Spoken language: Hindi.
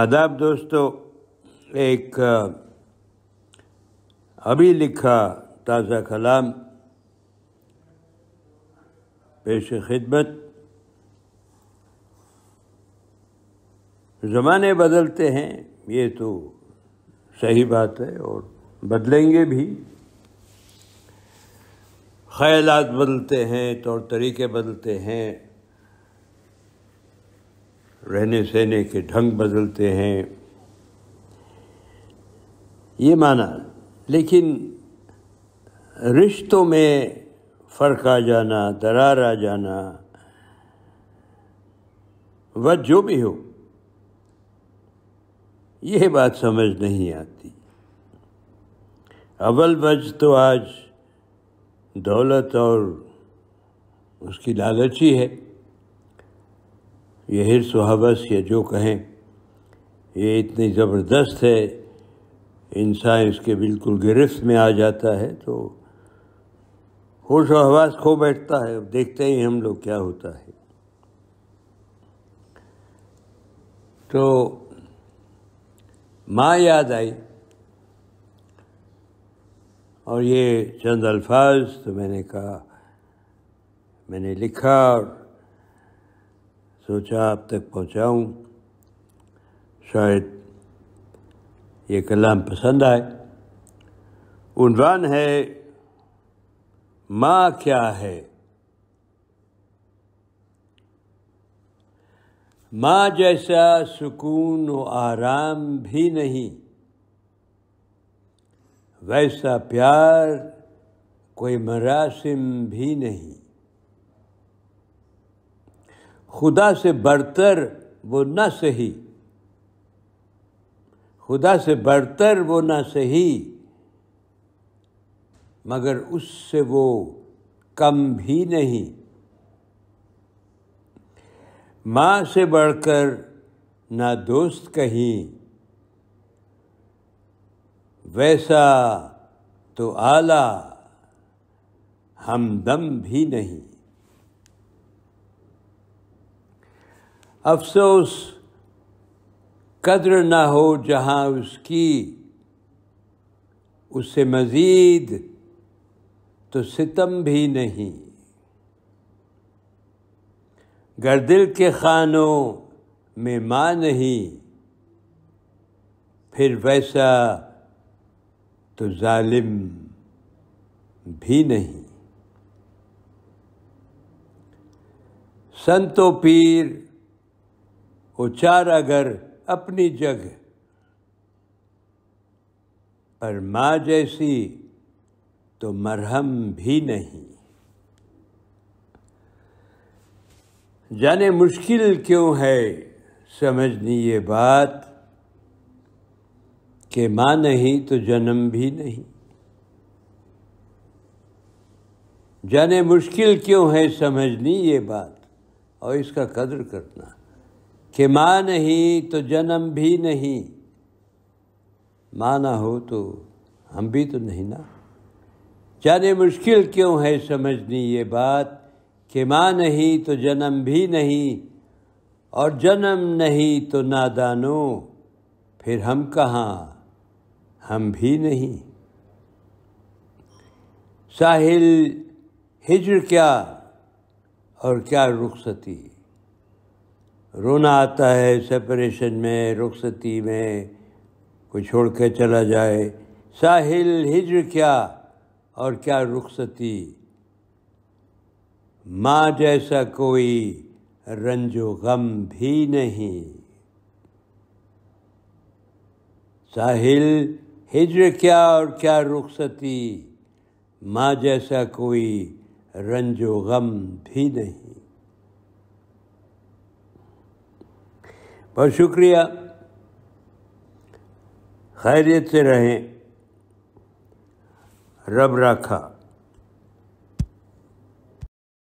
आदाब दोस्तों एक अभी लिखा ताज़ा कलाम पेश खिदमत ज़माने बदलते हैं ये तो सही बात है और बदलेंगे भी ख्याल बदलते हैं तौर तरीके बदलते हैं रहने सहने के ढंग बदलते हैं ये माना लेकिन रिश्तों में फ़र्क आ जाना दरार आ जाना वह जो भी हो यह बात समझ नहीं आती अव्वल वज तो आज दौलत और उसकी लालच ही है ये हिरस हवस या जो कहें ये इतनी ज़बरदस्त है इंसान इसके बिल्कुल गिरफ्त में आ जाता है तो होश और हवास खो बैठता है देखते ही हम लोग क्या होता है तो माँ याद आई और ये चंद अल्फाज तो मैंने कहा मैंने लिखा और सोचा आप तक पहुंचाऊं शायद ये कलाम पसंद आए उनवान है माँ क्या है माँ जैसा सुकून व आराम भी नहीं वैसा प्यार कोई मरासिम भी नहीं खुदा से बढ़कर वो न सही खुदा से बढ़कर वो न सही मगर उससे वो कम भी नहीं माँ से बढ़कर ना दोस्त कहीं वैसा तो आला हमदम भी नहीं अफसोस कदर ना हो जहाँ उसकी उससे मज़ीद तो सितम भी नहीं गर दिल के खानों में माँ नहीं फिर वैसा तो जालिम भी नहीं संतो पीर वो घर अपनी जगह पर माँ जैसी तो मरहम भी नहीं जाने मुश्किल क्यों है समझनी ये बात कि माँ नहीं तो जन्म भी नहीं जाने मुश्किल क्यों है समझनी ये बात और इसका कदर करना कि माँ नहीं तो जन्म भी नहीं माँ ना हो तो हम भी तो नहीं ना जाने मुश्किल क्यों है समझनी ये बात कि माँ नहीं तो जन्म भी नहीं और जन्म नहीं तो नादानो फिर हम कहाँ हम भी नहीं साहिल हिजर क्या और क्या रुखसती रोना आता है सेपरेशन में रुखसती में कोई छोड़ कर चला जाए साहिल हिजर क्या और क्या रुखसती माँ जैसा कोई रंजो गम भी नहीं साहिल हिजर क्या और क्या रुखसती माँ जैसा कोई रंजो गम भी नहीं बहुत शुक्रिया खैरियत से रहें रब रखा